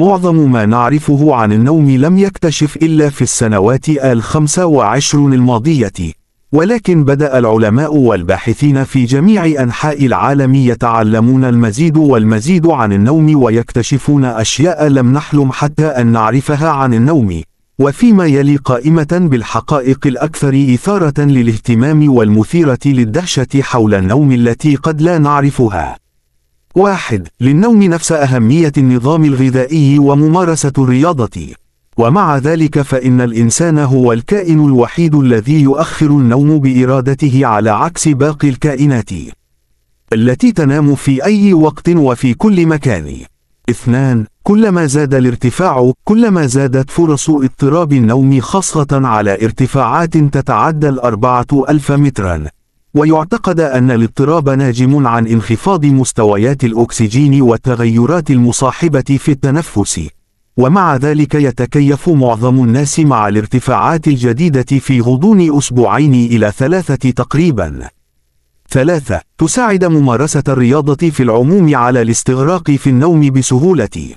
معظم ما نعرفه عن النوم لم يكتشف إلا في السنوات الخمسة وعشرون الماضية ولكن بدأ العلماء والباحثين في جميع أنحاء العالم يتعلمون المزيد والمزيد عن النوم ويكتشفون أشياء لم نحلم حتى أن نعرفها عن النوم وفيما يلي قائمة بالحقائق الأكثر إثارة للاهتمام والمثيرة للدهشة حول النوم التي قد لا نعرفها واحد للنوم نفس أهمية النظام الغذائي وممارسة الرياضة ومع ذلك فإن الإنسان هو الكائن الوحيد الذي يؤخر النوم بإرادته على عكس باقي الكائنات التي تنام في أي وقت وفي كل مكان اثنان كلما زاد الارتفاع كلما زادت فرص اضطراب النوم خاصة على ارتفاعات تتعدى الأربعة ألف متراً ويعتقد أن الاضطراب ناجم عن انخفاض مستويات الأكسجين والتغيرات المصاحبة في التنفس ومع ذلك يتكيف معظم الناس مع الارتفاعات الجديدة في غضون أسبوعين إلى ثلاثة تقريباً. ثلاثة تساعد ممارسة الرياضة في العموم على الاستغراق في النوم بسهولة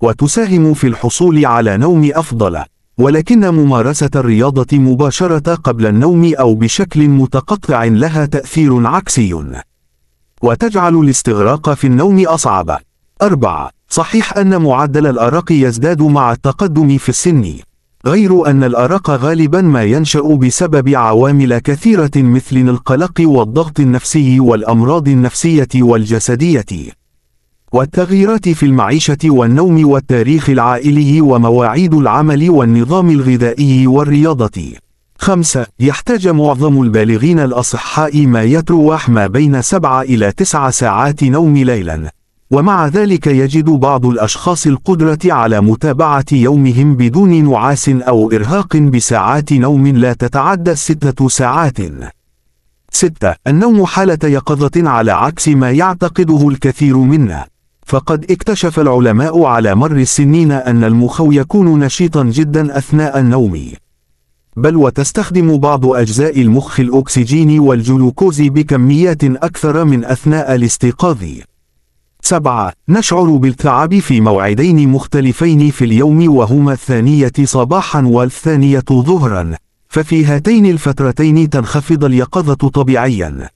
وتساهم في الحصول على نوم أفضل ولكن ممارسة الرياضة مباشرة قبل النوم أو بشكل متقطع لها تأثير عكسي وتجعل الاستغراق في النوم أصعب 4. صحيح أن معدل الأرق يزداد مع التقدم في السن غير أن الأرق غالبا ما ينشأ بسبب عوامل كثيرة مثل القلق والضغط النفسي والأمراض النفسية والجسدية والتغييرات في المعيشة والنوم والتاريخ العائلي ومواعيد العمل والنظام الغذائي والرياضة. 5. يحتاج معظم البالغين الأصحاء ما يتروح ما بين 7 إلى 9 ساعات نوم ليلاً. ومع ذلك يجد بعض الأشخاص القدرة على متابعة يومهم بدون نعاس أو إرهاق بساعات نوم لا تتعدى الستة ساعات. 6. النوم حالة يقظة على عكس ما يعتقده الكثير منا. فقد اكتشف العلماء على مر السنين أن المخ يكون نشيطا جدا أثناء النوم بل وتستخدم بعض أجزاء المخ الأكسجين والجلوكوز بكميات أكثر من أثناء الاستيقاظ سبعة نشعر بالتعب في موعدين مختلفين في اليوم وهما الثانية صباحا والثانية ظهرا ففي هاتين الفترتين تنخفض اليقظة طبيعيا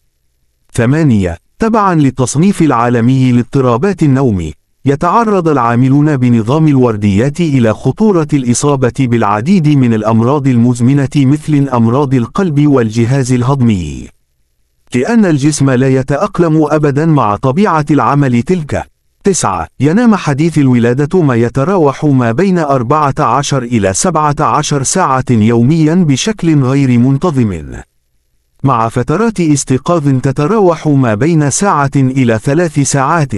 ثمانية تبعا للتصنيف العالمي لاضطرابات النوم يتعرض العاملون بنظام الورديات إلى خطورة الإصابة بالعديد من الأمراض المزمنة مثل أمراض القلب والجهاز الهضمي لأن الجسم لا يتأقلم أبدا مع طبيعة العمل تلك 9. ينام حديث الولادة ما يتراوح ما بين 14 إلى 17 ساعة يوميا بشكل غير منتظم مع فترات استيقاظ تتراوح ما بين ساعة إلى ثلاث ساعات.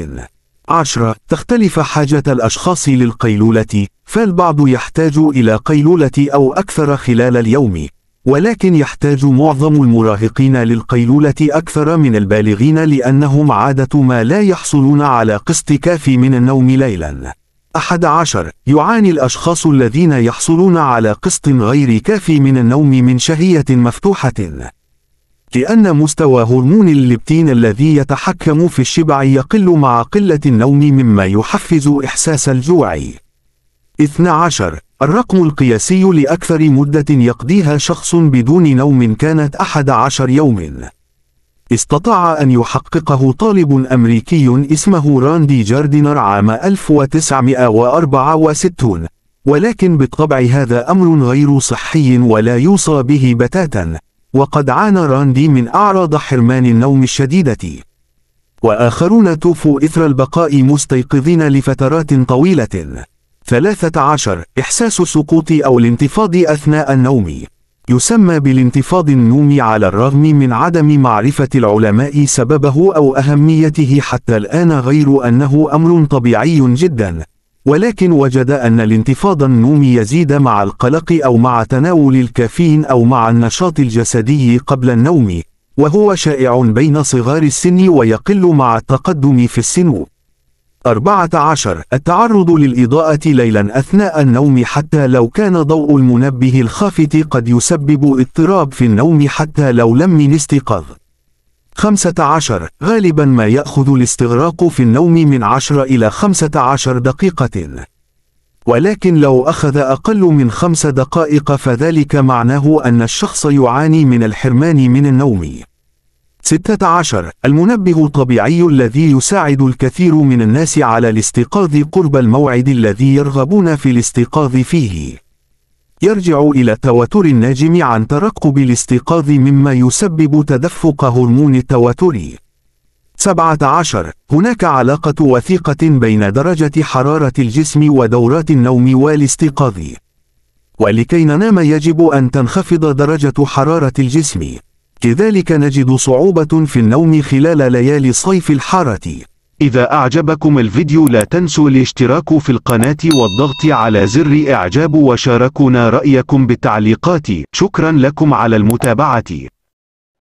10. تختلف حاجة الأشخاص للقيلولة، فالبعض يحتاج إلى قيلولة أو أكثر خلال اليوم، ولكن يحتاج معظم المراهقين للقيلولة أكثر من البالغين لأنهم عادة ما لا يحصلون على قسط كافي من النوم ليلاً. 11 يعاني الأشخاص الذين يحصلون على قسط غير كافي من النوم من شهية مفتوحة لأن مستوى هرمون اللبتين الذي يتحكم في الشبع يقل مع قلة النوم مما يحفز إحساس الجوع. 12 الرقم القياسي لأكثر مدة يقضيها شخص بدون نوم كانت 11 يوم. استطاع أن يحققه طالب أمريكي اسمه راندي جاردينر عام 1964 ولكن بالطبع هذا أمر غير صحي ولا يوصى به بتاتا وقد عانى راندي من أعراض حرمان النوم الشديدة وآخرون توفوا إثر البقاء مستيقظين لفترات طويلة 13 إحساس السقوط أو الانتفاض أثناء النوم يسمى بالانتفاض النوم على الرغم من عدم معرفة العلماء سببه أو أهميته حتى الآن غير أنه أمر طبيعي جدا ولكن وجد أن الانتفاض النومي يزيد مع القلق أو مع تناول الكافيين أو مع النشاط الجسدي قبل النوم وهو شائع بين صغار السن ويقل مع التقدم في السن 14 التعرض للإضاءة ليلا أثناء النوم حتى لو كان ضوء المنبه الخافت قد يسبب اضطراب في النوم حتى لو لم يستيقظ. 15 غالبا ما يأخذ الاستغراق في النوم من 10 إلى 15 دقيقة ولكن لو أخذ أقل من 5 دقائق فذلك معناه أن الشخص يعاني من الحرمان من النوم 16 المنبه الطبيعي الذي يساعد الكثير من الناس على الاستيقاظ قرب الموعد الذي يرغبون في الاستيقاظ فيه يرجع إلى التوتر الناجم عن ترقب الاستيقاظ مما يسبب تدفق هرمون التوتر. 17 هناك علاقة وثيقة بين درجة حرارة الجسم ودورات النوم والاستيقاظ. ولكي ننام يجب أن تنخفض درجة حرارة الجسم. كذلك نجد صعوبة في النوم خلال ليالي صيف الحارة. إذا أعجبكم الفيديو لا تنسوا الاشتراك في القناة والضغط على زر إعجاب وشاركونا رأيكم بالتعليقات شكرا لكم على المتابعة